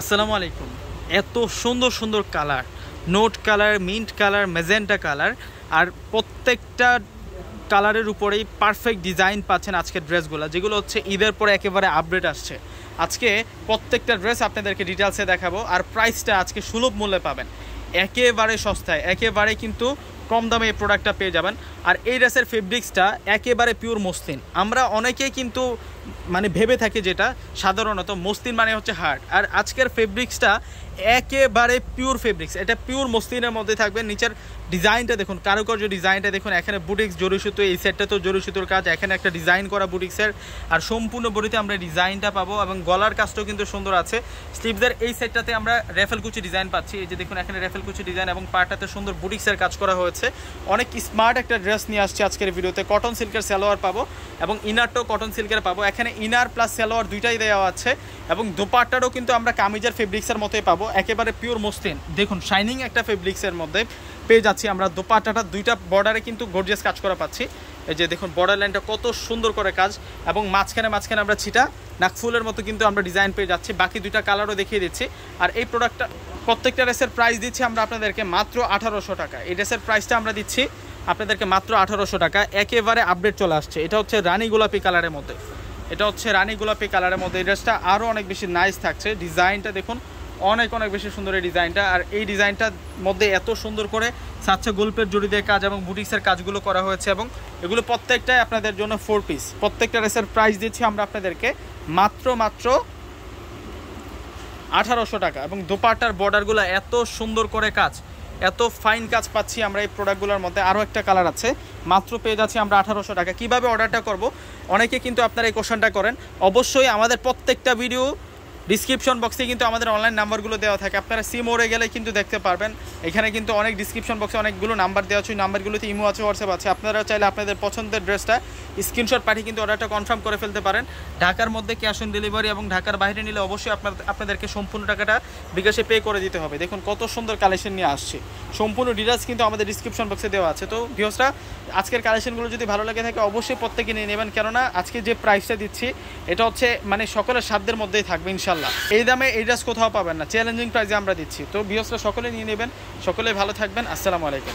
আসসালামু আলাইকুম এত সুন্দর সুন্দর colour note colour mint colour magenta colour আর প্রত্যেকটা কালারের উপরেই পারফেক্ট ডিজাইন পাচ্ছেন আজকের ড্রেসগুলো যেগুলো হচ্ছে ঈদের পরে একেবারে আপডেট আসছে আজকে প্রত্যেকটা ড্রেস আপনাদেরকে ডিটেলসে দেখাবো আর প্রাইসটা আজকে সুলভ মূল্যে পাবেন একেবারে সস্তায় একেবারে কিন্তু কম দামে এই প্রোডাক্টটা পেয়ে যাবেন আর এই ড্রেসের ফেব্রিক্সটা একেবারে পিওর মসলিন আমরা অনেকেই কিন্তু মানে ভেবে থাকি যেটা সাধারণত মসলিন মানে হচ্ছে হার্ড আর আজকের ফেব্রিক্সটা একেবারে পিওর ফেব্রিক্স এটা পিওর মসলিনের মধ্যে থাকবে নিচের ডিজাইনটা দেখুন কারুকার্য ডিজাইনটা দেখুন এখানে বুটিক্স জরি সুতো এই সেটটা তো জরি সুতোর কাজ এখানে একটা ডিজাইন করা বুটিক্সের আর সম্পূর্ণ বড়িতে আমরা ডিজাইনটা পাবো এবং গলার কাজটাও কিন্তু সুন্দর আছে স্লিভসের এই সেটটাতে আমরা রেফেল কুচি ডিজাইন পাচ্ছি এই যে দেখুন এখানে রেফেল কুচি ডিজাইন এবং পাটাতে সুন্দর বুটিক্সের কাজ করা হয়েছে রয়েছে অনেক স্মার্ট একটা ড্রেস নিয়ে আসছে আজকের ভিডিওতে কটন সিল্কের সালোয়ার পাবো এবং ইনারটাও কটন সিল্কের পাবো এখানে ইনার প্লাস সালোয়ার দুইটাই দেওয়া আছে এবং দোপাট্টারও কিন্তু আমরা কামিজের ফেব্রিক্সের মতোই পাবো একেবারে পিওর মসলিন দেখুন শাইনিং একটা ফেব্রিক্সের মধ্যে পেয়ে যাচ্ছি আমরা দোপাট্টাটা দুইটা বর্ডারে কিন্তু গর্জিয়াস কাজ করা পাচ্ছি এই যে দেখুন বর্ডার লাইনটা কত সুন্দর করে কাজ এবং মাঝখানে মাঝখানে আমরা ছিটা নাকফুলের মতো কিন্তু আমরা ডিজাইন পেয়ে যাচ্ছি বাকি দুইটা কালারও দেখিয়ে দিচ্ছি আর এই প্রোডাক্টটা প্রত্যেকটা ড্রেসের প্রাইস দিচ্ছি আমরা আপনাদেরকে মাত্র আঠারোশো টাকা এই ড্রেসের প্রাইসটা আমরা দিচ্ছি আপনাদেরকে মাত্র আঠারোশো টাকা একেবারে আপডেট চলে আসছে এটা হচ্ছে রানী গোলাপি কালারের মধ্যে এটা হচ্ছে রানী গোলাপি কালারের মধ্যে এই ড্রেসটা আরও অনেক বেশি নাইস থাকছে ডিজাইনটা দেখুন অনেক অনেক বেশি সুন্দর এই ডিজাইনটা আর এই ডিজাইনটার মধ্যে এত সুন্দর করে সাচ্ছে গল্পের জুড়ি দিয়ে কাজ এবং বুটিক্সের কাজগুলো করা হয়েছে এবং এগুলো প্রত্যেকটাই আপনাদের জন্য ফোর পিস প্রত্যেকটা ড্রেসের প্রাইস দিচ্ছি আমরা আপনাদেরকে মাত্র মাত্র আঠারোশো টাকা এবং দুপাটার বর্ডারগুলো এত সুন্দর করে কাজ এত ফাইন কাজ পাচ্ছি আমরা এই প্রোডাক্টগুলোর মধ্যে আরও একটা কালার আছে মাত্র পেয়ে যাচ্ছি আমরা আঠারোশো টাকা কীভাবে অর্ডারটা করব অনেকে কিন্তু আপনারা এই কোশ্চেনটা করেন অবশ্যই আমাদের প্রত্যেকটা ভিডিও ডিসক্রিপশন বক্সে কিন্তু আমাদের অনলাইন নাম্বারগুলো দেওয়া থাকে আপনারা সিম ওরে গেলে কিন্তু দেখতে পারবেন এখানে কিন্তু অনেক ডিসক্রিপশন বক্সে অনেকগুলো নাম্বার দেওয়া আছে নাম্বারগুলোতে ইমো আছে হোয়াটসঅ্যাপ আছে আপনারা চাইলে আপনাদের পছন্দের ড্রেসটা স্ক্রিনশট পাঠিয়ে কিন্তু অর্ডারটা কনফার্ম করে ফেলতে পারেন ঢাকার মধ্যে ক্যাশ অন ডেলিভারি এবং ঢাকার বাইরে নিলে অবশ্যই আপনার আপনাদেরকে সম্পূর্ণ টাকাটা বিকাশে পে করে দিতে হবে দেখুন কত সুন্দর কালেকশন নিয়ে আসছে সম্পূর্ণ ডিটেলস কিন্তু আমাদের ডিসক্রিপশন বক্সে দেওয়া আছে তো ভিওসরা আজকের কালেকশনগুলো যদি ভালো লাগে থাকে অবশ্যই প্রত্যেকে নিয়ে নেবেন কেননা আজকে যে প্রাইসটা দিচ্ছি এটা হচ্ছে মানে সকলের সাধ্যের মধ্যেই থাকবে ইনশাল্লাহ ইনশাল্লাহ এই দামে এই ড্রেস কোথাও পাবেন না চ্যালেঞ্জিং প্রাইজে আমরা দিচ্ছি তো বিহস্ত সকলে নিয়ে নেবেন সকলে ভালো থাকবেন আসসালামু আলাইকুম